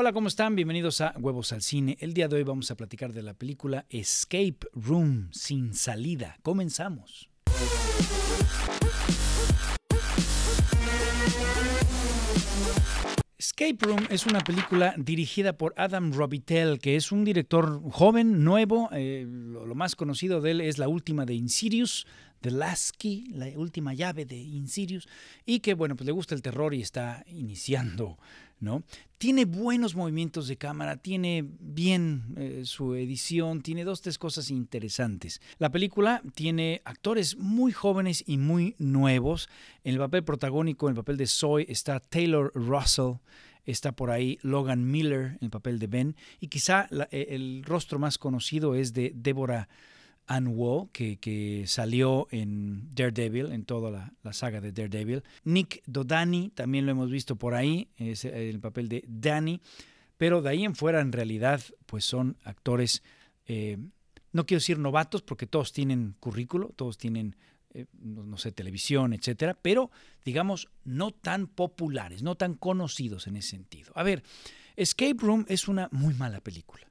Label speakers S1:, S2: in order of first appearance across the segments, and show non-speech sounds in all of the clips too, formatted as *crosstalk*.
S1: Hola, ¿cómo están? Bienvenidos a Huevos al Cine. El día de hoy vamos a platicar de la película Escape Room sin salida. Comenzamos. Escape Room es una película dirigida por Adam Robitel, que es un director joven, nuevo. Eh, lo, más conocido de él es la última de Insidious, The Last Key, la última llave de Insidious, y que bueno, pues le gusta el terror y está iniciando, ¿no? Tiene buenos movimientos de cámara, tiene bien eh, su edición, tiene dos, tres cosas interesantes. La película tiene actores muy jóvenes y muy nuevos. En el papel protagónico, en el papel de Zoe, está Taylor Russell está por ahí Logan Miller en el papel de Ben y quizá eh, el rostro más conocido es de Deborah Anne Wo, que, que, salió en Daredevil, en toda la, saga de Daredevil. Nick Dodani, también lo hemos visto por ahí, es el papel de Danny. Pero de ahí en fuera, en realidad, pues son actores, eh, no quiero decir novatos, porque todos tienen currículo, todos tienen, eh, no, sé, televisión, etcétera, pero digamos, no tan populares, no tan conocidos en ese sentido. A ver, Escape Room es una muy mala película.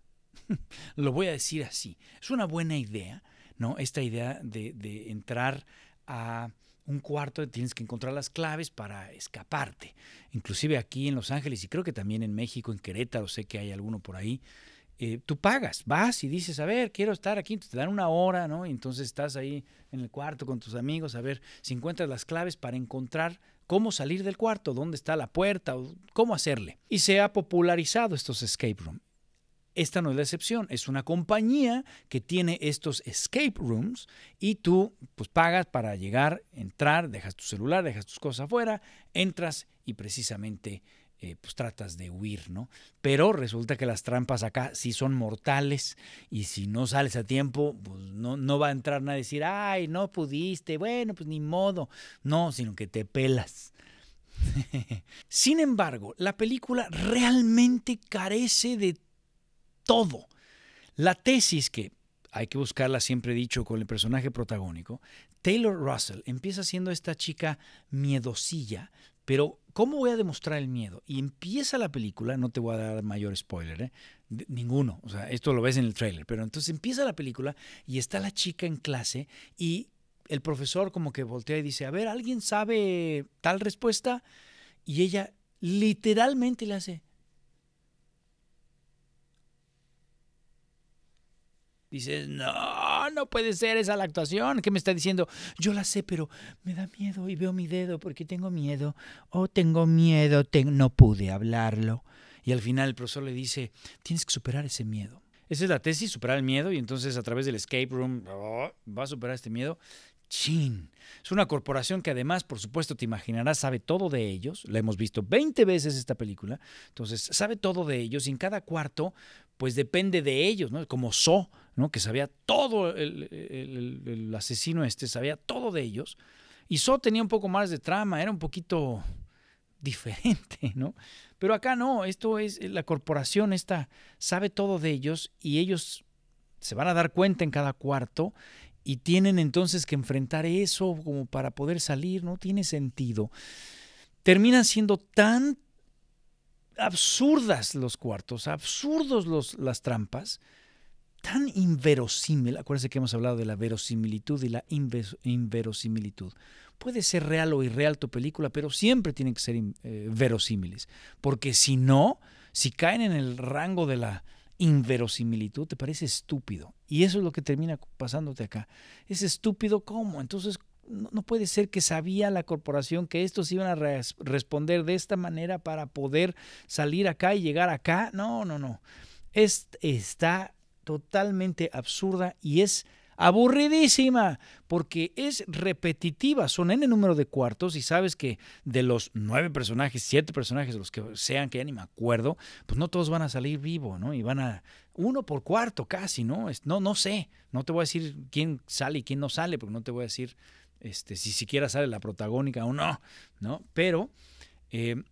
S1: *laughs* Lo voy a decir así. Es una buena idea, ¿no? Esta idea de, entrar a un cuarto, tienes que encontrar las claves para escaparte. Inclusive aquí en Los Ángeles y creo que también en México, en Querétaro, sé que hay alguno por ahí. Eh, tú pagas, vas y dices, a ver, quiero estar aquí, te dan una hora, ¿no? Y entonces estás ahí en el cuarto con tus amigos, a ver si encuentras las claves para encontrar cómo salir del cuarto, dónde está la puerta, o cómo hacerle. Y se ha popularizado estos escape rooms. Esta no es la excepción, es una compañía que tiene estos escape rooms y tú pues pagas para llegar, entrar, dejas tu celular, dejas tus cosas afuera, entras y precisamente eh, pues tratas de huir, ¿no? Pero resulta que las trampas acá sí son mortales y si no sales a tiempo, pues no, va a entrar nadie a decir, ay, no pudiste, bueno, pues ni modo. No, sino que te pelas. *laughs* Sin embargo, la película realmente carece de todo. La tesis que hay que buscarla, siempre he dicho, con el personaje protagónico, Taylor Russell empieza siendo esta chica miedosilla, pero ¿cómo voy a demostrar el miedo? Y empieza la película, no te voy a dar mayor spoiler, ¿eh? ninguno, o sea, esto lo ves en el trailer, pero entonces empieza la película y está la chica en clase y el profesor como que voltea y dice, a ver, ¿alguien sabe tal respuesta? Y ella literalmente le hace, Dices, no, no puede ser esa la actuación. ¿Qué me está diciendo? Yo la sé, pero me da miedo y veo mi dedo porque tengo miedo. Oh, tengo miedo, no pude hablarlo. Y al final el profesor le dice, tienes que superar ese miedo. Esa es la tesis, superar el miedo. Y entonces a través del escape room, oh, va a superar este miedo. Chin. Es una corporación que además, por supuesto, te imaginarás, sabe todo de ellos. La hemos visto 20 veces esta película. Entonces, sabe todo de ellos y en cada cuarto, pues depende de ellos, ¿no? Como So, ¿no? que sabía todo, el, asesino este sabía todo de ellos. Y So tenía un poco más de trama, era un poquito diferente, ¿no? Pero acá no, esto es, eh, la corporación esta sabe todo de ellos y ellos se van a dar cuenta en cada cuarto y tienen entonces que enfrentar eso como para poder salir, no tiene sentido. Terminan siendo tan absurdas los cuartos, absurdos los, las trampas, tan inverosímil, acuérdense que hemos hablado de la verosimilitud y la inverosimilitud. Puede ser real o irreal tu película, pero siempre tienen que ser eh, verosímiles, porque si no, si caen en el rango de la inverosimilitud, te parece estúpido. Y eso es lo que termina pasándote acá. Es estúpido cómo. Entonces, no puede ser que sabía la corporación que estos iban a responder de esta manera para poder salir acá y llegar acá. No, no, no. está totalmente absurda y es aburridísima, porque es repetitiva, son n número de cuartos y sabes que de los nueve personajes, siete personajes, los que sean, que ya ni me acuerdo, pues no todos van a salir vivo, ¿no? Y van a uno por cuarto casi, ¿no? No, no sé, no te voy a decir quién sale y quién no sale, porque no te voy a decir este, si siquiera sale la protagónica o no, ¿no? Pero, eh,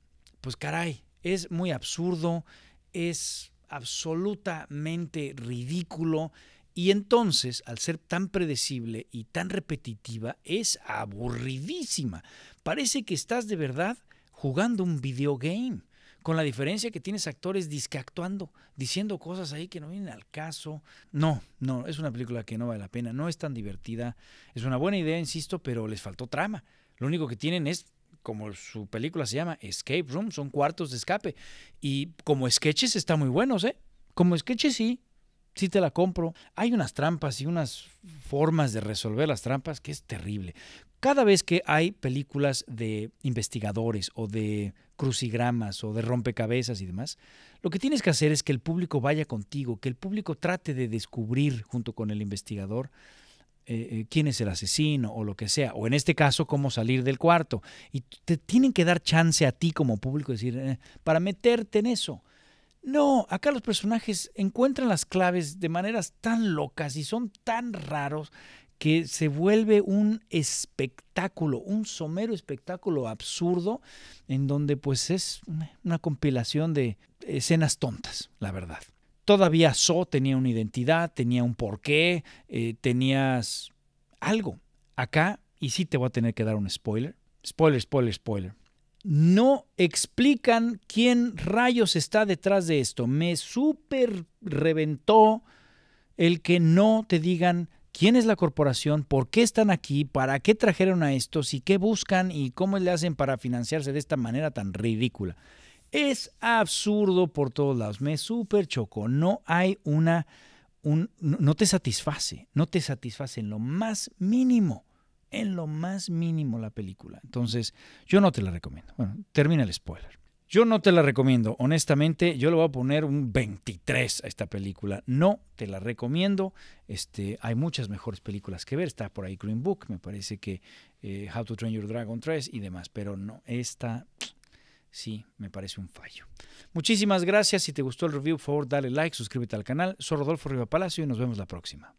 S1: pues caray, es muy absurdo, es absolutamente ridículo y entonces, al ser tan predecible y tan repetitiva, es aburridísima. Parece que estás de verdad jugando un videogame, con la diferencia que tienes actores actuando, diciendo cosas ahí que no vienen al caso. No, no, es una película que no vale la pena, no es tan divertida. Es una buena idea, insisto, pero les faltó trama. Lo único que tienen es como su película se llama, Escape Room, son cuartos de escape. Y como sketches está muy buenos, ¿eh? Como sketches sí, sí te la compro. Hay unas trampas y unas formas de resolver las trampas que es terrible. Cada vez que hay películas de investigadores o de crucigramas o de rompecabezas y demás, lo que tienes que hacer es que el público vaya contigo, que el público trate de descubrir junto con el investigador eh, eh, quién es el asesino o lo que sea, o en este caso, cómo salir del cuarto. Y te tienen que dar chance a ti como público decir, eh, para meterte en eso. No, acá los personajes encuentran las claves de maneras tan locas y son tan raros que se vuelve un espectáculo, un somero espectáculo absurdo, en donde pues es una compilación de escenas tontas, la verdad todavía So tenía una identidad, tenía un porqué, eh, tenías algo. Acá, y sí te voy a tener que dar un spoiler, spoiler, spoiler, spoiler. No explican quién rayos está detrás de esto. Me súper reventó el que no te digan quién es la corporación, por qué están aquí, para qué trajeron a estos y qué buscan y cómo le hacen para financiarse de esta manera tan ridícula. Es absurdo por todos lados. Me súper choco. No hay una... Un, no te satisface. No te satisface en lo más mínimo. En lo más mínimo la película. Entonces, yo no te la recomiendo. Bueno, termina el spoiler. Yo no te la recomiendo, honestamente, yo le voy a poner un 23 a esta película. No te la recomiendo. Este, hay muchas mejores películas que ver. Está por ahí Green Book, me parece que eh, How to Train Your Dragon 3 y demás, pero no, esta sí me parece un fallo. Muchísimas gracias. Si te gustó el review, por favor, dale like, suscríbete al canal. Soy Rodolfo Riva Palacio y nos vemos la próxima.